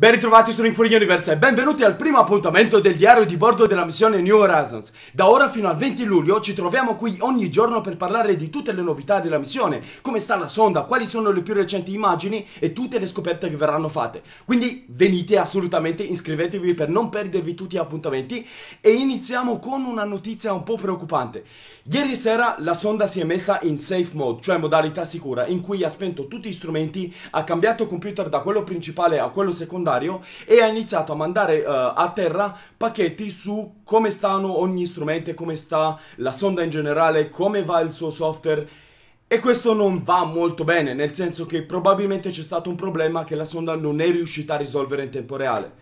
Ben ritrovati su Ring for Universe e benvenuti al primo appuntamento del diario di bordo della missione New Horizons. Da ora fino al 20 luglio ci troviamo qui ogni giorno per parlare di tutte le novità della missione, come sta la sonda, quali sono le più recenti immagini e tutte le scoperte che verranno fatte. Quindi venite assolutamente, iscrivetevi per non perdervi tutti gli appuntamenti e iniziamo con una notizia un po' preoccupante. Ieri sera la sonda si è messa in safe mode, cioè modalità sicura, in cui ha spento tutti gli strumenti, ha cambiato computer da quello principale a quello secondario secondario e ha iniziato a mandare uh, a terra pacchetti su come stanno ogni strumento, come sta la sonda in generale, come va il suo software e questo non va molto bene, nel senso che probabilmente c'è stato un problema che la sonda non è riuscita a risolvere in tempo reale.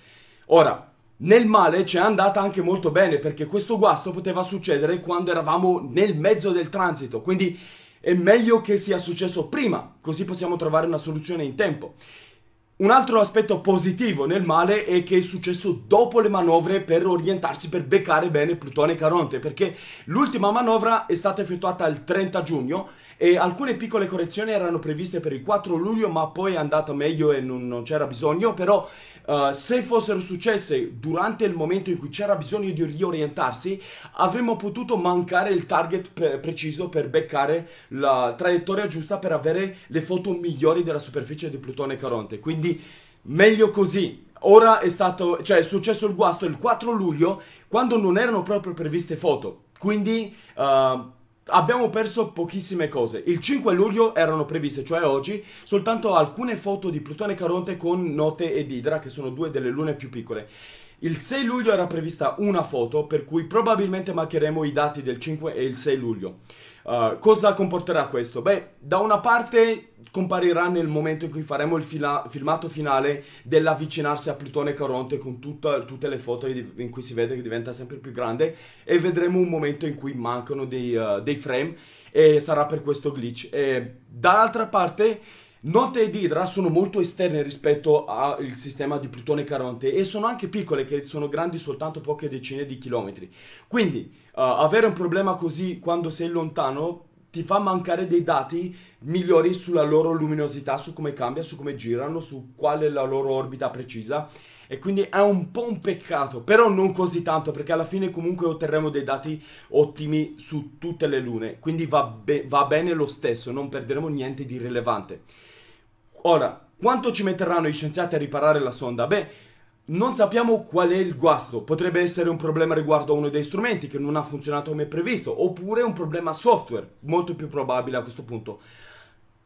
Ora, nel male c'è andata anche molto bene perché questo guasto poteva succedere quando eravamo nel mezzo del transito, quindi è meglio che sia successo prima, così possiamo trovare una soluzione in tempo. Un altro aspetto positivo nel male è che è successo dopo le manovre per orientarsi, per beccare bene Plutone e Caronte, perché l'ultima manovra è stata effettuata il 30 giugno e alcune piccole correzioni erano previste per il 4 luglio, ma poi è andata meglio e non, non c'era bisogno, però eh, se fossero successe durante il momento in cui c'era bisogno di riorientarsi, avremmo potuto mancare il target pre- preciso per beccare la traiettoria giusta per avere le foto migliori della superficie di Plutone e Caronte. Quindi meglio così. Ora è stato, cioè è successo il guasto il 4 luglio quando non erano proprio previste foto. Quindi uh, Abbiamo perso pochissime cose. Il 5 luglio erano previste, cioè oggi, soltanto alcune foto di Plutone e Caronte con Note ed Idra, che sono due delle lune più piccole. Il 6 luglio era prevista una foto, per cui probabilmente mancheremo i dati del 5 e il 6 luglio. Uh, cosa comporterà questo? Beh, da una parte comparirà nel momento in cui faremo il fila- filmato finale dell'avvicinarsi a Plutone Caronte con tutta, tutte le foto in cui si vede che diventa sempre più grande e vedremo un momento in cui mancano dei, uh, dei frame e sarà per questo glitch. E, dall'altra parte... Note ed Idra sono molto esterne rispetto al sistema di Plutone Caronte e sono anche piccole, che sono grandi soltanto poche decine di chilometri. Quindi uh, avere un problema così quando sei lontano ti fa mancare dei dati migliori sulla loro luminosità, su come cambia, su come girano, su qual è la loro orbita precisa. E quindi è un po' un peccato, però non così tanto, perché alla fine comunque otterremo dei dati ottimi su tutte le lune. Quindi va, be va bene lo stesso, non perderemo niente di rilevante. Ora, quanto ci metteranno gli scienziati a riparare la sonda? Beh, non sappiamo qual è il guasto, potrebbe essere un problema riguardo a uno dei strumenti che non ha funzionato come previsto, oppure un problema software, molto più probabile a questo punto.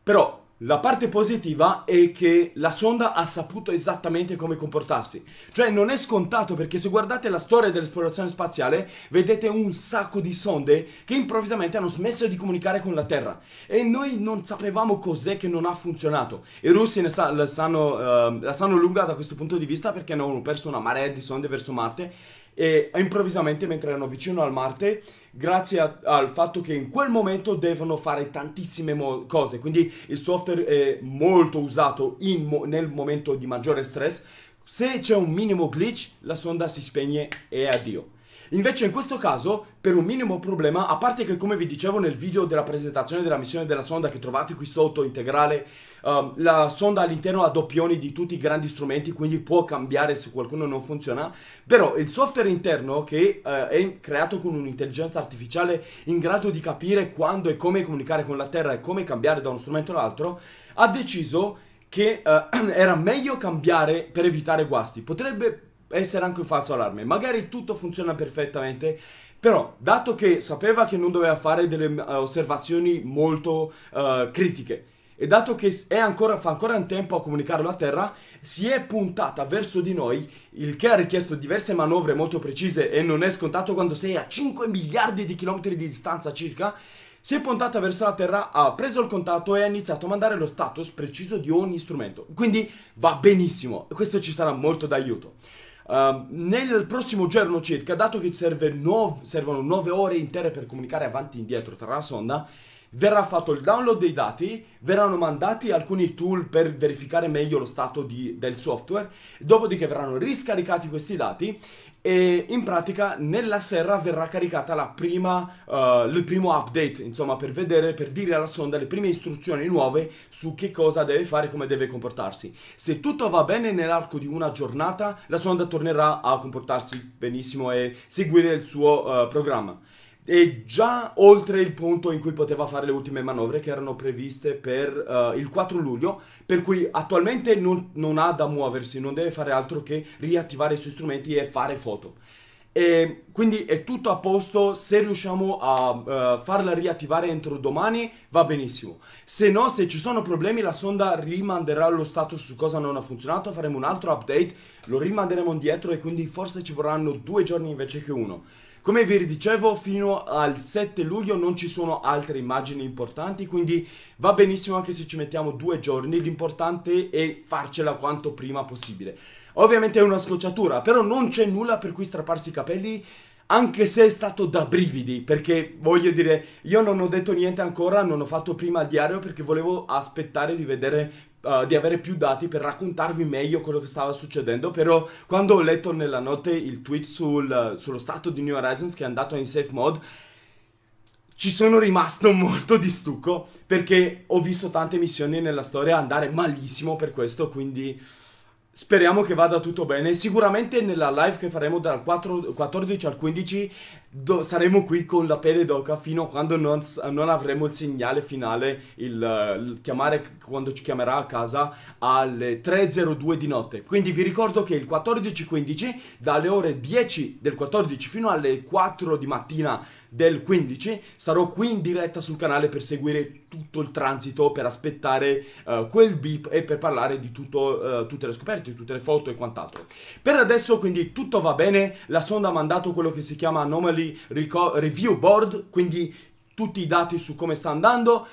Però la parte positiva è che la sonda ha saputo esattamente come comportarsi. Cioè non è scontato perché se guardate la storia dell'esplorazione spaziale vedete un sacco di sonde che improvvisamente hanno smesso di comunicare con la Terra. E noi non sapevamo cos'è che non ha funzionato. I russi sa, la, sanno, uh, la sanno lunga da questo punto di vista perché hanno perso una marea di sonde verso Marte e improvvisamente mentre erano vicino al Marte grazie a, al fatto che in quel momento devono fare tantissime cose quindi il software è molto usato mo nel momento di maggiore stress se c'è un minimo glitch la sonda si spegne e addio Invece in questo caso, per un minimo problema, a parte che come vi dicevo nel video della presentazione della missione della sonda che trovate qui sotto, integrale, um, la sonda all'interno ha doppioni di tutti i grandi strumenti, quindi può cambiare se qualcuno non funziona, però il software interno che uh, è creato con un'intelligenza artificiale in grado di capire quando e come comunicare con la Terra e come cambiare da uno strumento all'altro, ha deciso che uh, era meglio cambiare per evitare guasti. Potrebbe essere anche un falso allarme. Magari tutto funziona perfettamente, però dato che sapeva che non doveva fare delle uh, osservazioni molto uh, critiche e dato che ancora, fa ancora in tempo a comunicarlo a terra, si è puntata verso di noi, il che ha richiesto diverse manovre molto precise e non è scontato quando sei a 5 miliardi di chilometri di distanza circa, si è puntata verso la Terra, ha preso il contatto e ha iniziato a mandare lo status preciso di ogni strumento. Quindi va benissimo, questo ci sarà molto d'aiuto. Um, nel prossimo giorno circa, dato che serve servono 9 ore intere per comunicare avanti e indietro tra la sonda, verrà fatto il download dei dati, verranno mandati alcuni tool per verificare meglio lo stato di, del software, dopodiché verranno riscaricati questi dati e in pratica nella serra verrà caricata la prima, uh, il primo update, insomma per vedere, per dire alla sonda le prime istruzioni nuove su che cosa deve fare, come deve comportarsi. Se tutto va bene nell'arco di una giornata, la sonda tornerà a comportarsi benissimo e seguire il suo uh, programma è già oltre il punto in cui poteva fare le ultime manovre che erano previste per uh, il 4 luglio, per cui attualmente non, non, ha da muoversi, non deve fare altro che riattivare i suoi strumenti e fare foto. E quindi è tutto a posto, se riusciamo a uh, farla riattivare entro domani va benissimo, se no se ci sono problemi la sonda rimanderà lo status su cosa non ha funzionato, faremo un altro update, lo rimanderemo indietro e quindi forse ci vorranno due giorni invece che uno. Come vi dicevo, fino al 7 luglio non ci sono altre immagini importanti, quindi va benissimo anche se ci mettiamo due giorni, l'importante è farcela quanto prima possibile. Ovviamente è una scocciatura, però non c'è nulla per cui strapparsi i capelli, anche se è stato da brividi, perché voglio dire, io non ho detto niente ancora, non ho fatto prima il diario perché volevo aspettare di vedere Uh, di avere più dati per raccontarvi meglio quello che stava succedendo, però quando ho letto nella notte il tweet sul, sullo stato di New Horizons che è andato in safe mode, ci sono rimasto molto di stucco perché ho visto tante missioni nella storia andare malissimo per questo, quindi speriamo che vada tutto bene. Sicuramente nella live che faremo dal 4, 14 al 15 do- saremo qui con la pelle d'oca fino a quando non, s- non avremo il segnale finale, il, il chiamare quando ci chiamerà a casa alle 3.02 di notte. Quindi vi ricordo che il 14.15 dalle ore 10 del 14 fino alle 4 di mattina del 15 sarò qui in diretta sul canale per seguire tutto il transito, per aspettare uh, quel beep e per parlare di tutto, uh, tutte le scoperte, tutte le foto e quant'altro. Per adesso quindi tutto va bene, la sonda ha mandato quello che si chiama Anomaly Monthly Reco- Review Board, quindi tutti i dati su come sta andando,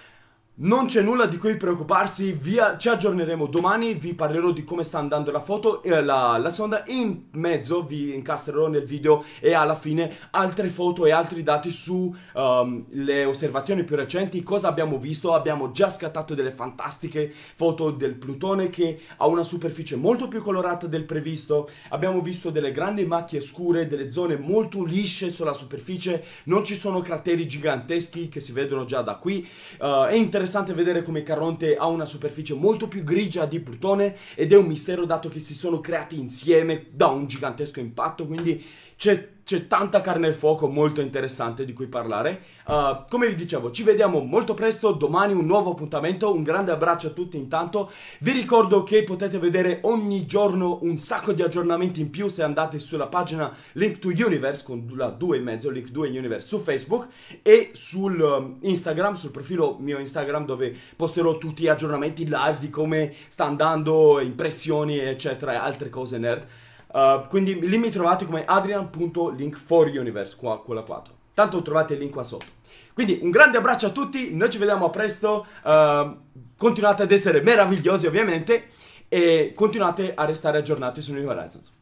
non c'è nulla di cui preoccuparsi, via, ci aggiorneremo domani, vi parlerò di come sta andando la foto e la, la sonda in mezzo vi incastrerò nel video e alla fine altre foto e altri dati su um, le osservazioni più recenti, cosa abbiamo visto, abbiamo già scattato delle fantastiche foto del Plutone che ha una superficie molto più colorata del previsto, abbiamo visto delle grandi macchie scure, delle zone molto lisce sulla superficie, non ci sono crateri giganteschi che si vedono già da qui, uh, è interessante interessante vedere come Caronte ha una superficie molto più grigia di Plutone ed è un mistero dato che si sono creati insieme da un gigantesco impatto, quindi c'è c'è tanta carne al fuoco molto interessante di cui parlare. Uh, come vi dicevo, ci vediamo molto presto, domani un nuovo appuntamento, un grande abbraccio a tutti intanto. Vi ricordo che potete vedere ogni giorno un sacco di aggiornamenti in più se andate sulla pagina Link to Universe con la 2 e mezzo, Link 2 Universe su Facebook e su um, Instagram, sul profilo mio Instagram Instagram dove posterò tutti gli aggiornamenti live di come sta andando, impressioni eccetera e altre cose nerd. Uh, quindi lì mi trovate come adrian.link4universe, qua, quella 4. Tanto trovate il link qua sotto. Quindi un grande abbraccio a tutti, noi ci vediamo a presto, uh, continuate ad essere meravigliosi ovviamente e continuate a restare aggiornati su New Horizons.